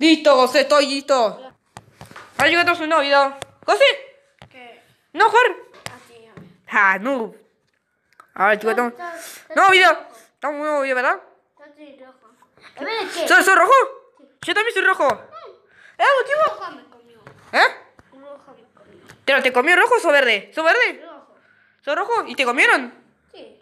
Listo, José, estoy listo. Ha llegado su novio. José. ¿Qué? No, Jorge. Ah, ah, no. Ahora, chicos, no, novio. Estamos muy novio, ¿verdad? Yo soy rojo. ¿Soy, rojo? Yo también soy rojo. Mm. ¿Eh, motivo? me ¿Eh? ¿Pero te comió rojo o verde? ¿Sos verde? Rojo. ¿Sos rojo? ¿Y te comieron? Sí.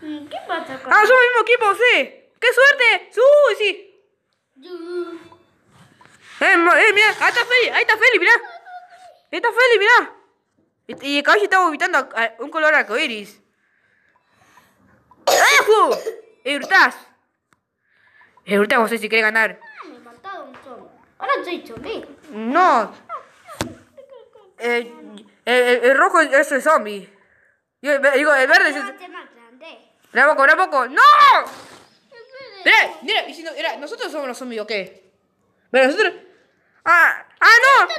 Mm, ¿Qué pasa con...? Ah, somos el mismo equipo, sí. ¡Qué suerte! sí. ¡Eh, eh mira! Ahí está Feli, ahí está Feli, mira. Ahí está Feli, mira! Y el caballo está vomitando un color arcoiris. ¡Ajú! ¡Eh, Eurtás, no sé si quiere ganar. Ah, me faltaba un zombie Ahora soy zombie No. Eh, el, rojo es el zombie. Yo, digo, el verde es el... Bravo, bravo, ¡No! Mira, mira, y si no, mira, nosotros somos los zombies, ¿o qué? Pero nosotros... ¡Ah! ¡Ah, no! somos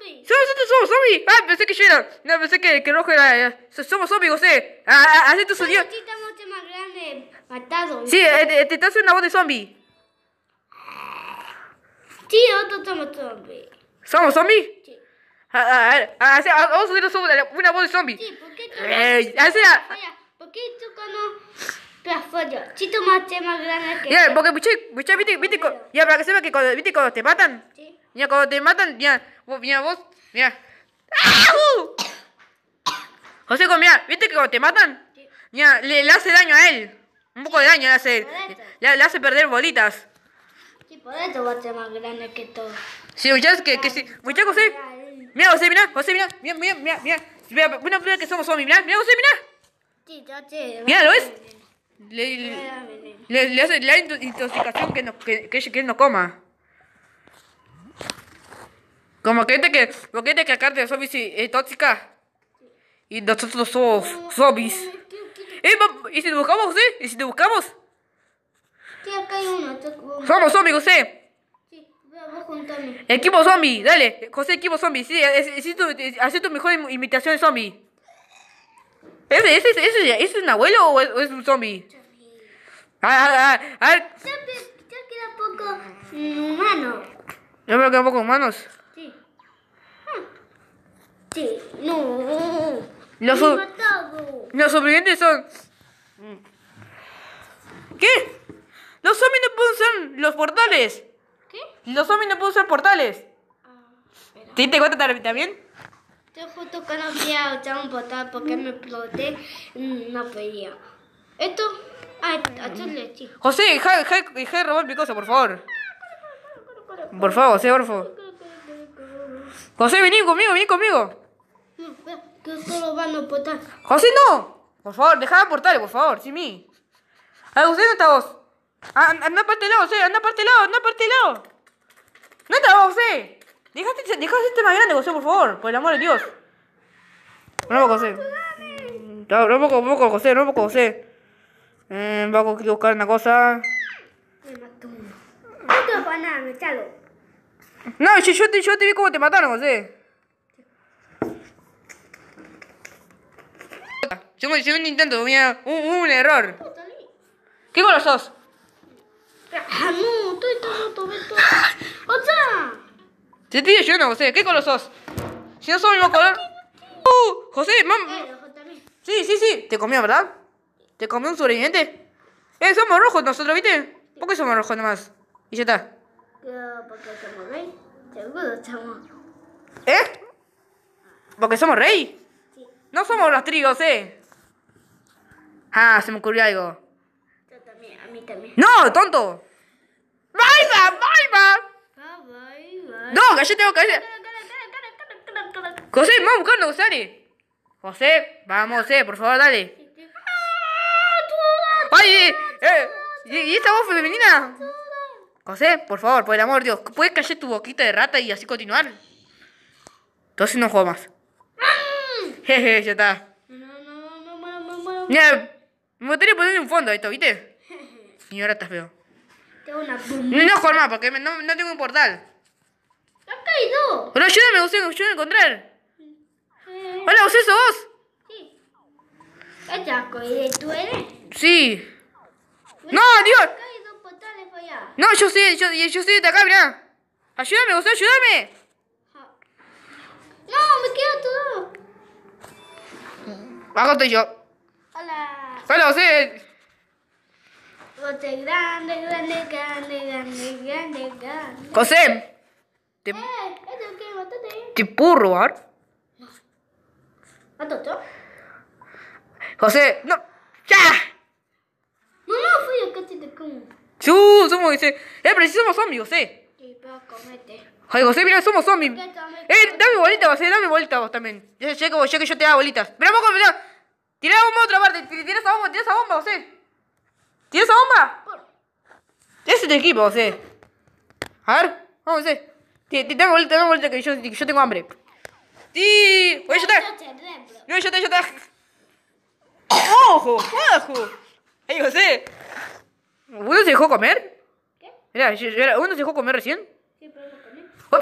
zombies. ¡Nosotros somos zombies! ¡Ah, pensé que yo era... No, pensé que, que Rojo era... Eh, somos zombies, José. ¡Ah, ah, ah haz tu sonido! mucho más grande, matado. Sí, eh, te, te hace una voz de zombie. Sí, nosotros somos zombies. ¿Somos zombies? Sí. A ah, ver, ah, vamos a hacer una voz de zombie. Sí, ¿por qué tú... Eh, o ¿Por qué tú cono.? Plafoyo. Si tú mate más grande que. Ya, Mira, porque bicho, bicho, viste, viste, ya para que sepa que cuando, viste cuando te matan. Sí. Ya cuando te matan, ya, vos, mira vos, mira. ¡Au! José, mira, viste que cuando te matan, sí. ya le, hace daño a él. Un poco de daño le hace, le, hace perder bolitas. Sí, por eso va a ser más grande que todo. Sí, muchachos, que, que sí. Muchachos, José. Mira, José, mira, José, mira, mira, mira, mira, mira. Mira, mira que somos zombies, mira, mira, José, mira. Sí, ya sé. Mira, ¿lo ves? le, le, hace la intoxicación que no, que, que, que no coma. Como gente que, como gente que la de zombies es tóxica. Y nosotros somos zombies. ¿Y, si te buscamos, José? Eh? ¿Y si te buscamos? Sí, acá hay uno. Somos zombies, José. Sí, vamos juntarnos Equipo zombie, dale. José, equipo zombie. Sí, así tu, mejor imitación de zombie. ¿Ese, ese, ese, ese es un abuelo o es, un zombie? Ah, ah, ah, Ya Ya queda poco humano. ¿Yo me queda poco humanos? Sí. Hmm. Sí, no. Los, los sobrevivientes son. ¿Qué? Los zombies no pueden usar los portales. ¿Qué? Los zombies no pueden usar portales. Ah, ¿Te diste cuenta también? Estoy justo que no a echar un portal porque me exploté. No podía. Esto. Ah, esto es José, deja, deja, de robar mi cosa, por favor. Por favor, José, por favor. José, vení conmigo, vení conmigo. Que solo van José, no. Por favor, deja de aportar, por favor, sin mí. Ay, José, no está vos. Ah, anda, anda para este lado, José, anda aparte este lado, anda aparte este lado. No está vos, José. Déjate, déjate este más grande, José, por favor, por el amor de Dios. No, poco, mm, José. No, no, poco, poco, José, no, poco, José. Eh, vamos a buscar una cosa. Me mató. No para nada, me No, yo, yo, te, yo te vi cómo te mataron, José. Yo me hice un intento, mira, un, un error. ¿Qué color sos? Ah, no, estoy todo, todo, todo. sea! Te yo ayudando, José. ¿Qué color sos? Si no somos el mismo color. ¡Uh! José, mamá! Eh, sí, sí, sí. Te comió, ¿verdad? ¿Te comió un sobreviviente? Eh, somos rojos nosotros, ¿viste? ¿Por qué somos rojos nomás? Y ya está. Porque somos rey. Seguro somos. ¿Eh? ¿Porque somos rey? Sí. No somos los trigos, ¿eh? Ah, se me ocurrió algo. Yo también, a mí también. ¡No, tonto! ¡Vaya, vaya! No, cállate, cállate. José, vamos buscando, José, dale. José, vamos, José, por favor, dale. ¡Ay! Eh, eh, ¿Y esta voz femenina? José, por favor, por el amor de Dios, ¿puedes callar tu boquita de rata y así continuar? Entonces no juego más. Jeje, mm. ya está. Mira, me gustaría ponerle un fondo a esto, ¿viste? Señora, estás feo. Tengo una No juego más porque no, no tengo un portal. Pero ayúdame, ayúdame a encontrar. Eh, Hola, ¿vos eso vos? Sí. ¿Y tú eres? Sí. no, Dios. No, yo soy, yo, yo soy de acá, mirá. Ayúdame, usted, ayúdame. No, me quedo todo. Acá estoy yo. Hola. Hola, José José grande, grande, grande, grande, grande, grande. José. ¿Te, eh, ¿Te puedo robar? No ¿Adopto? José, no. ¡Ya! No, no, fui yo que te como. Chú, somos, dice. Eh, pero si somos zombies, José. Sí, pero comete. Ay, José, mira, somos zombies. Eh, dame bolita, José, dame bolita vos también. Ya, ya, que, que yo te da bolitas. Mira, vos, mira. Tira la bomba a otra parte. Tira esa bomba, tira esa bomba, José. ¿Tienes esa bomba? Ese es el equipo, José. A ver, vamos, José. Te, te, dame bolita, dame bolita que yo, yo tengo hambre. ¡Ti! Voy a está! ¡No, ya está, ya está! ¡Ojo! ¡Ojo! ¡Ey, José! ¿Uno se dejó comer? ¿Qué? Mira, ¿uno se dejó comer recién? Sí, pero no comí. Oh,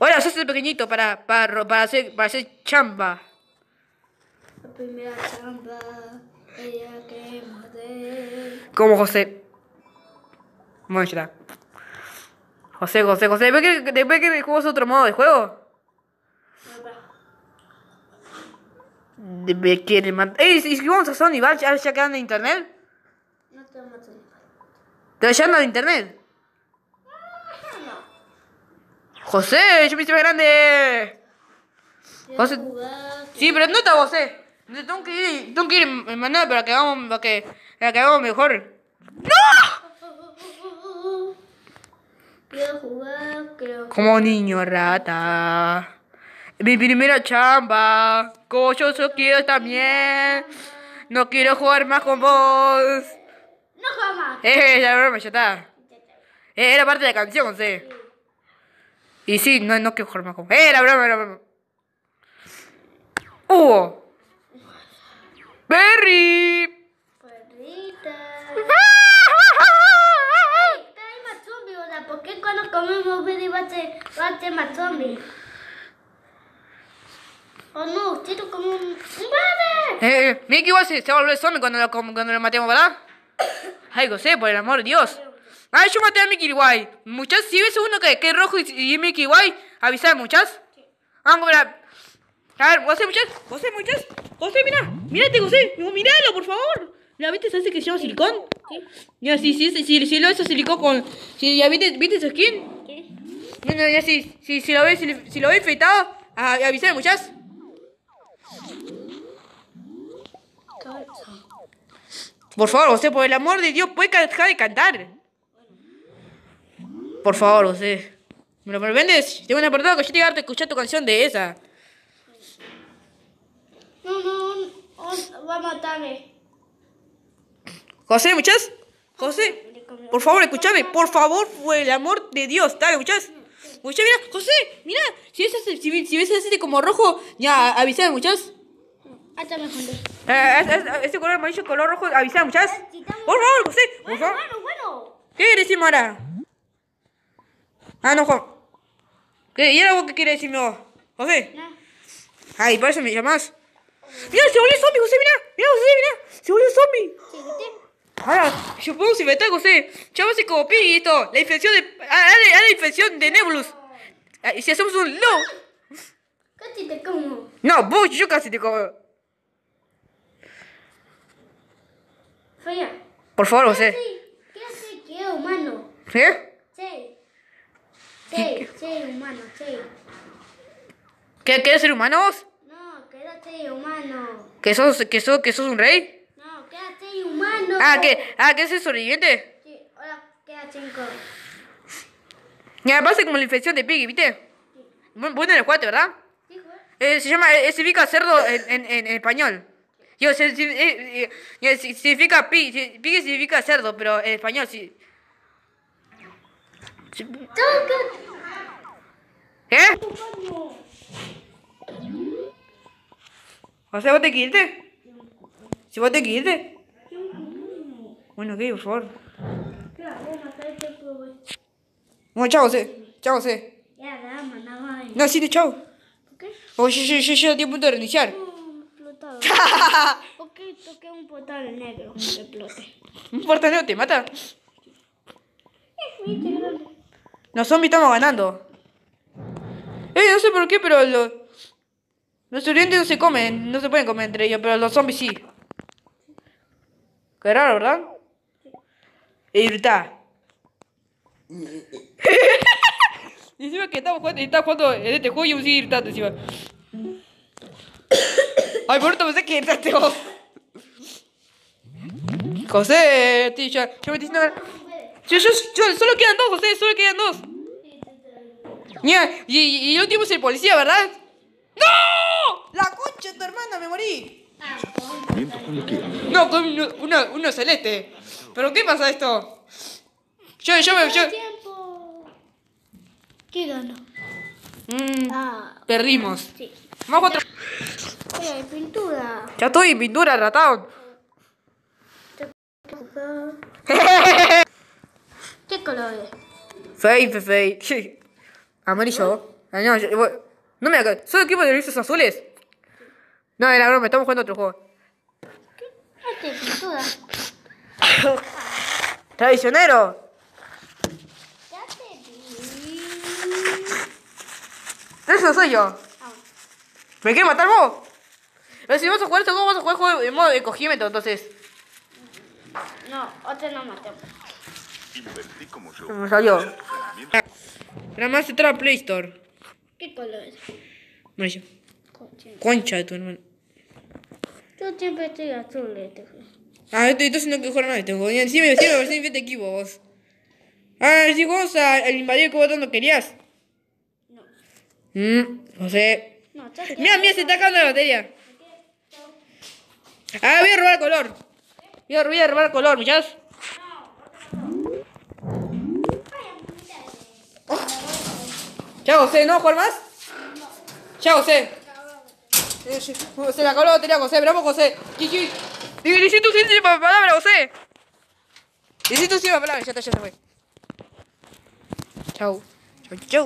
Ahora, sos el pequeñito para, para, para, hacer, para hacer chamba. La primera chamba, ella que morder. Como José ya. José, José, José. ¿Después que, después que otro modo de juego? Me quiere matar. ¡Ey! vamos a Sony, ¿va? ¿Ya, ya quedan de internet? No te mato. ¿Te llaman de internet? No. José, yo me hice más grande. José. Sí, pero no está José. Tengo que ir, tengo que ir en para que hagamos, para que, para que hagamos mejor. ¡No! Quiero jugar, creo. Como niño rata. Mi primera chamba. Como yo, quiero también. No quiero jugar más con vos. No juegas más. Eh, la eh, broma, ya está. Eh, era parte de la canción, sí. Y sí, no, no quiero jugar más con vos. Eh, la broma, era broma. Uh Berry. Perrita. Ah. ¿por qué cuando comemos Billy va a ser, a ser más zombie? Oh no, usted como un... ¡Madre! Eh, eh, se, va a volver zombie cuando lo, cuando lo matemos, ¿verdad? Ay, José, por el amor de Dios. Ay, yo maté a Mickey Guay. Muchas, si ves uno que, que es rojo y, y Mickey Guay, a muchas. Vamos, a ver A ver, José, muchas. José, muchas. José, mira. Mírate, José. Míralo, por favor. ¿Ya viste ese que se llama silicón? Sí. Ya, sí, sí, sí, sí, lo ves, silicón con... ya, ¿viste, ¿viste skin? Sí. Bueno, ya, sí, sí, si lo ves, si, si lo ves fritado, avísame, muchachos. Por favor, José, por el amor de Dios, puede dejar de cantar. Por favor, José. ¿Me lo vendes? Tengo una perdón que yo te voy a escuchar tu canción de esa. No, no, va a matarme. José, muchachos. José, por favor, escúchame. Por favor, por el amor de Dios. Dale, muchachos. Muchachos, mira, José, mira. Si ves, si, si ves así como rojo, ya Avísame, muchachos. Hasta me color amarillo, color rojo, Avísame, muchachos. Ah, por favor, José. Por Bueno, bueno, ¿Qué quieres decir ahora? Ah, no, ¿Qué? ¿Y era vos qué quiere decirme vos? José. Ay, por eso me llamas. Mira, se volvió zombie, José, mira. Mira, José, mira. Se volvió zombie. Ahora, supongo si me traigo usted, chaval así como esto, la infección de. A, la infección de Nebulus. Ah, y si hacemos un. ¡No! Casi te como. No, vos, yo casi te como. Fría. Por favor, José. ¿Qué hace que humano? ¿Eh? Sí. Sí, sí, humano, sí. ¿Qué, quieres ser humanos? No, quédate humano. ¿Que sos, que, sos, ¿Que sos un rey? humano. Ah, ¿qué? ah, ¿qué es el sobreviviente. Sí, ahora queda cinco. pasa como la infección de Piggy, ¿viste? Sí. Bueno en el cuate, ¿verdad? Sí, eh, se llama, eh, significa cerdo en, en, en español. Yo, se, eh, eh, significa Piggy, Piggy significa cerdo, pero en español sí. ¿Qué? O sea, vos te quiste? Si vos te quiste? Bueno, qué favor Bueno, chao, sí. Chao, sí. No, sí, chao. Oye, yo llego a tiempo de reiniciar. ¿Por qué toqué un portal negro? ¿Un portal negro te mata? Los zombies estamos ganando. Eh, no sé por qué, pero los... Los estudiantes no se comen, no se pueden comer entre ellos, pero los zombies sí. Qué raro, ¿verdad? Irta. Y encima que estamos jugando, estaba jugando en este juego y yo me sigue irritando encima. Ay, por pensé que irritaste vos. José, tío, ya, ya me estoy diciendo. Yo, yo, yo, solo quedan dos, José, solo quedan dos. Y, y, y el último es el policía, ¿verdad? ¡No! ¡La concha de tu hermana, me morí! No, con una, celeste. ¿Pero qué pasa esto? Yo, yo, yo. Tiempo. ¿Qué ganó? Mm, ah, perdimos. Sí. Vamos otra. pintura. Ya estoy en pintura, ratón. ¿Qué colores? Fey, fey, fey. Amarillo. no, ah, yo, no me hagas... ¿Soy equipo de luces azules? No, era broma, estamos jugando otro juego. ¿Qué? ¿Qué este pintura? Traicionero. Eso soy yo. Ah. ¿Me quieres matar vos? si vas a jugar este juego, vas a jugar en modo de cogímetro, entonces. No, otro no matemos. como yo. Me salió. Nada más entra a Play Store. ¿Qué color es? Concha. Concha de tu hermano. Yo siempre estoy azul, este Ah, esto, esto no que jugaron a esto. Encima, encima, me parecía infiel equipo vos. Ah, si vos al invadir el vos no querías. No. Mmm, no sé. No, mira, mira, se está acabando la batería. Ah, voy a robar el color. Voy a, voy a robar color, muchachos. Ya José, ¿no jugar más? No. Eh, José. Se me acabó la batería, José. Bravo, José. Y necesito usar esa palabra, José. Necesito usar para palabra, ya está, ya se fue. Chau. Chau, chau.